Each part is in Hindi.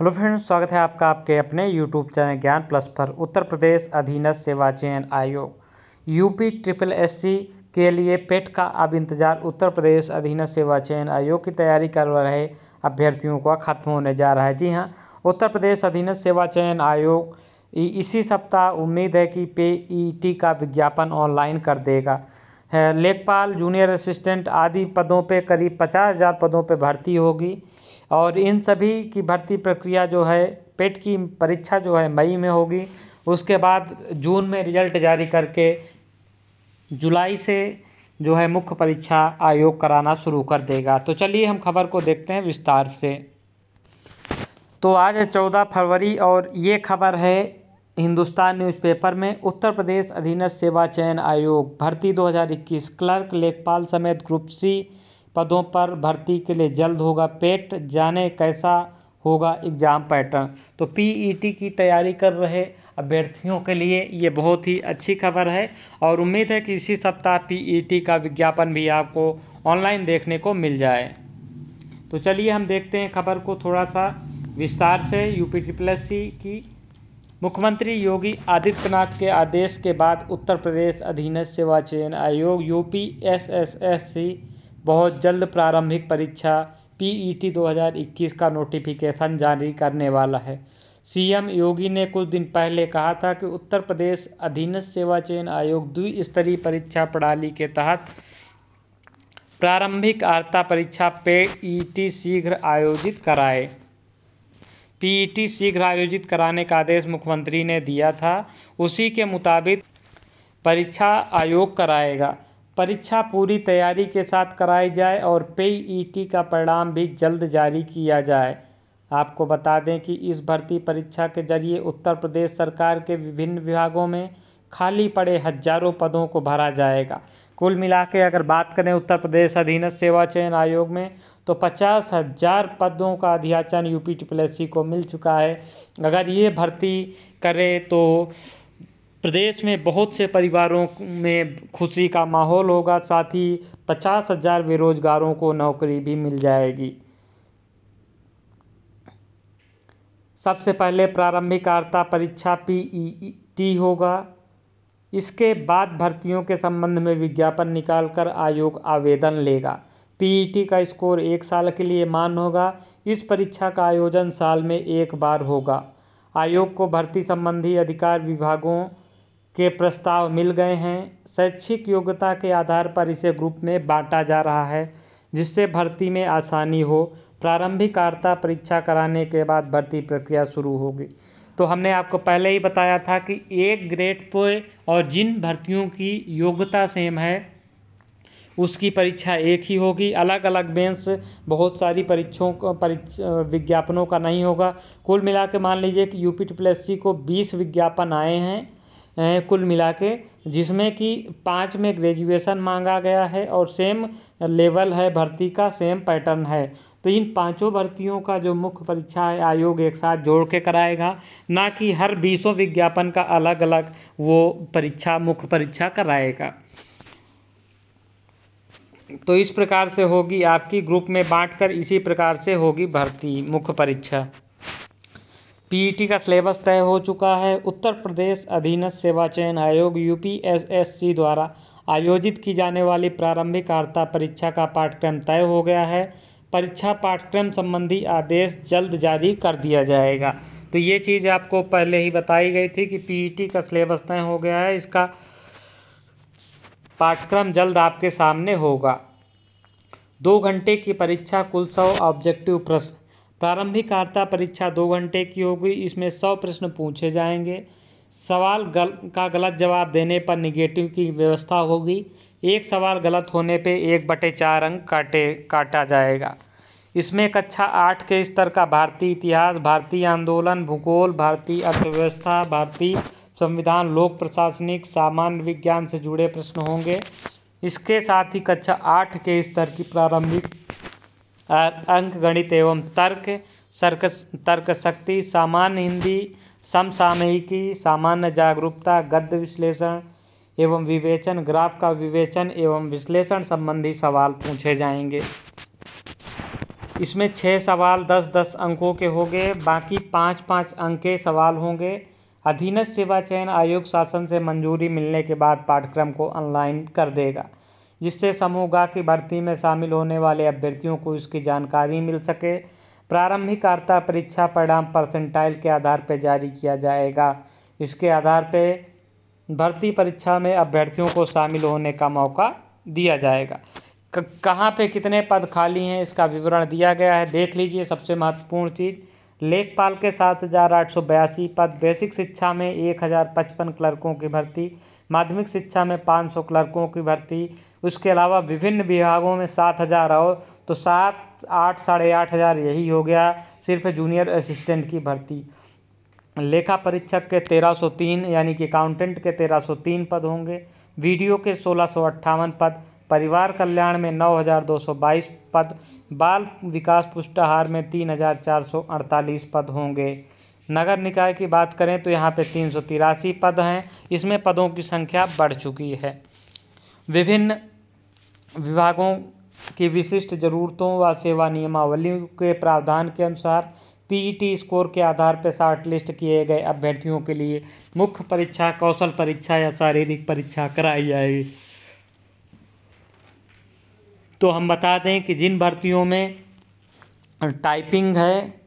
हेलो फ्रेंड्स स्वागत है आपका आपके अपने यूट्यूब चैनल ज्ञान प्लस पर उत्तर प्रदेश अधीनस्थ सेवा चयन आयोग यूपी ट्रिपल एससी के लिए पेट का अब इंतजार उत्तर प्रदेश अधीनस्थ सेवा चयन आयोग की तैयारी कर रहे अभ्यर्थियों का खत्म होने जा रहा है जी हाँ उत्तर प्रदेश अधीनस्थ सेवा चयन आयोग इसी सप्ताह उम्मीद है कि पे ई e का विज्ञापन ऑनलाइन कर देगा लेखपाल जूनियर असिस्टेंट आदि पदों पर करीब पचास हज़ार पदों पर भर्ती होगी और इन सभी की भर्ती प्रक्रिया जो है पेट की परीक्षा जो है मई में होगी उसके बाद जून में रिजल्ट जारी करके जुलाई से जो है मुख्य परीक्षा आयोग कराना शुरू कर देगा तो चलिए हम खबर को देखते हैं विस्तार से तो आज है चौदह फरवरी और ये खबर है हिंदुस्तान न्यूज़पेपर में उत्तर प्रदेश अधीनस्थ सेवा चयन आयोग भर्ती 2021 क्लर्क लेखपाल समेत ग्रुप सी पदों पर भर्ती के लिए जल्द होगा पेट जाने कैसा होगा एग्जाम पैटर्न तो पीईटी e की तैयारी कर रहे अभ्यर्थियों के लिए ये बहुत ही अच्छी खबर है और उम्मीद है कि इसी सप्ताह पीईटी e का विज्ञापन भी आपको ऑनलाइन देखने को मिल जाए तो चलिए हम देखते हैं खबर को थोड़ा सा विस्तार से यूपी प्लस सी की मुख्यमंत्री योगी आदित्यनाथ के आदेश के बाद उत्तर प्रदेश अधीनस्थ सेवा चयन आयोग U S S S C बहुत जल्द प्रारंभिक परीक्षा पीईटी e 2021 का नोटिफिकेशन जारी करने वाला है सीएम योगी ने कुछ दिन पहले कहा था कि उत्तर प्रदेश अधीन सेवा चयन आयोग द्विस्तरीय परीक्षा प्रणाली के तहत प्रारंभिक आर्ता परीक्षा पेईटी e शीघ्र आयोजित कराए पीईटी e शीघ्र आयोजित कराने का आदेश मुख्यमंत्री ने दिया था उसी के मुताबिक परीक्षा आयोग कराएगा परीक्षा पूरी तैयारी के साथ कराई जाए और पे ई e का परिणाम भी जल्द जारी किया जाए आपको बता दें कि इस भर्ती परीक्षा के जरिए उत्तर प्रदेश सरकार के विभिन्न विभागों में खाली पड़े हजारों पदों को भरा जाएगा कुल मिला के अगर बात करें उत्तर प्रदेश अधीनस्थ सेवा चयन आयोग में तो पचास हजार पदों का अध्याचन यूपी टी एस को मिल चुका है अगर ये भर्ती करें तो प्रदेश में बहुत से परिवारों में खुशी का माहौल होगा साथ ही पचास हज़ार बेरोजगारों को नौकरी भी मिल जाएगी सबसे पहले प्रारंभिक आर्ता परीक्षा पी ई टी होगा इसके बाद भर्तियों के संबंध में विज्ञापन निकालकर आयोग आवेदन लेगा पीईटी e का स्कोर एक साल के लिए मान होगा इस परीक्षा का आयोजन साल में एक बार होगा आयोग को भर्ती संबंधी अधिकार विभागों के प्रस्ताव मिल गए हैं शैक्षिक योग्यता के आधार पर इसे ग्रुप में बांटा जा रहा है जिससे भर्ती में आसानी हो प्रारंभिक आर्ता परीक्षा कराने के बाद भर्ती प्रक्रिया शुरू होगी तो हमने आपको पहले ही बताया था कि एक ग्रेड पे और जिन भर्तियों की योग्यता सेम है उसकी परीक्षा एक ही होगी अलग अलग बेंस बहुत सारी परीक्षों परीक्ष विज्ञापनों का नहीं होगा कुल मिला के मान लीजिए कि यूपी टी को 20 विज्ञापन आए हैं कुल मिला के जिसमें कि पाँच में ग्रेजुएशन मांगा गया है और सेम लेवल है भर्ती का सेम पैटर्न है तो इन पाँचों भर्तियों का जो मुख्य परीक्षा है आयोग एक साथ जोड़ के कराएगा ना कि हर बीसों विज्ञापन का अलग अलग वो परीक्षा मुख्य परीक्षा कराएगा तो इस प्रकार से होगी आपकी ग्रुप में बांटकर इसी प्रकार से होगी भर्ती मुख्य परीक्षा पीईटी का सिलेबस तय हो चुका है उत्तर प्रदेश अधीनस्थ सेवा चयन आयोग यूपीएसएससी द्वारा आयोजित की जाने वाली प्रारंभिक आर्ता परीक्षा का पाठ्यक्रम तय हो गया है परीक्षा पाठ्यक्रम संबंधी आदेश जल्द जारी कर दिया जाएगा तो ये चीज़ आपको पहले ही बताई गई थी कि पीईटी का सिलेबस तय हो गया है इसका पाठ्यक्रम जल्द आपके सामने होगा दो घंटे की परीक्षा कुल सौ ऑब्जेक्टिव प्रश्न प्रारंभिक आर्ता परीक्षा दो घंटे की होगी इसमें सौ प्रश्न पूछे जाएंगे सवाल गल का गलत जवाब देने पर निगेटिव की व्यवस्था होगी एक सवाल गलत होने पर एक बटे चार अंक काटे काटा जाएगा इसमें कक्षा आठ के स्तर का भारतीय इतिहास भारतीय आंदोलन भूगोल भारतीय अर्थव्यवस्था भारतीय संविधान लोक प्रशासनिक सामान्य विज्ञान से जुड़े प्रश्न होंगे इसके साथ ही कक्षा आठ के स्तर की प्रारंभिक अंक गणित एवं तर्क सर्क तर्क शक्ति सामान्य हिंदी समसामयिकी सामान्य जागरूकता गद्य विश्लेषण एवं विवेचन ग्राफ का विवेचन एवं विश्लेषण संबंधी सवाल पूछे जाएंगे इसमें छः सवाल दस दस अंकों के होंगे बाकी पाँच पाँच अंक के सवाल होंगे अधीनस्थ सेवा चयन आयोग शासन से मंजूरी मिलने के बाद पाठ्यक्रम को ऑनलाइन कर देगा जिससे गा की भर्ती में शामिल होने वाले अभ्यर्थियों को इसकी जानकारी मिल सके प्रारंभिक आर्ता परीक्षा परिणाम परसेंटाइल के आधार पर जारी किया जाएगा इसके आधार पर भर्ती परीक्षा में अभ्यर्थियों को शामिल होने का मौका दिया जाएगा कहाँ पे कितने पद खाली हैं इसका विवरण दिया गया है देख लीजिए सबसे महत्वपूर्ण चीज़ लेखपाल के सात हज़ार आठ सौ बयासी पद बेसिक शिक्षा में एक हज़ार पचपन क्लर्कों की भर्ती माध्यमिक शिक्षा में 500 क्लर्कों की भर्ती उसके अलावा विभिन्न विभागों में सात हज़ार और तो सात आठ साढ़े आठ हज़ार यही हो गया सिर्फ जूनियर असिस्टेंट की भर्ती लेखा परीक्षक के 1303 यानी कि अकाउंटेंट के 1303 पद होंगे वीडियो के सोलह पद परिवार कल्याण में 9,222 पद बाल विकास पुष्टाहार में 3,448 पद होंगे नगर निकाय की बात करें तो यहाँ पे तीन सौ तिरासी पद हैं इसमें पदों की संख्या बढ़ चुकी है विभिन्न विभागों की विशिष्ट ज़रूरतों व सेवा नियमावली के प्रावधान के अनुसार पीईटी स्कोर के आधार पर शार्ट लिस्ट किए गए अभ्यर्थियों के लिए मुख्य परीक्षा कौशल परीक्षा या शारीरिक परीक्षा कराई जाएगी तो हम बता दें कि जिन भर्तियों में टाइपिंग है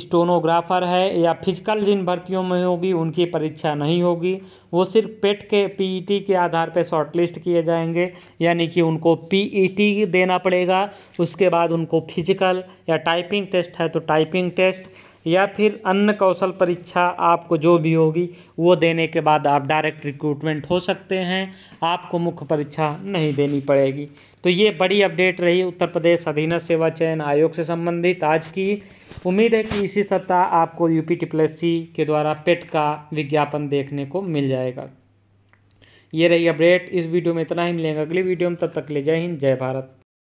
स्टोनोग्राफर है या फिजिकल जिन भर्तियों में होगी उनकी परीक्षा नहीं होगी वो सिर्फ पेट के पीईटी e के आधार पर शॉर्टलिस्ट किए जाएंगे यानी कि उनको पीईटी e देना पड़ेगा उसके बाद उनको फिजिकल या टाइपिंग टेस्ट है तो टाइपिंग टेस्ट या फिर अन्य कौशल परीक्षा आपको जो भी होगी वो देने के बाद आप डायरेक्ट रिक्रूटमेंट हो सकते हैं आपको मुख्य परीक्षा नहीं देनी पड़ेगी तो ये बड़ी अपडेट रही उत्तर प्रदेश अधीनस्थ सेवा चयन आयोग से संबंधित आज की उम्मीद है कि इसी सप्ताह आपको टी प्लस सी के द्वारा पेट e का विज्ञापन देखने को मिल जाएगा ये रही अपडेट इस वीडियो में इतना ही मिलेगा अगली वीडियो में तब तक ले जय हिंद जय भारत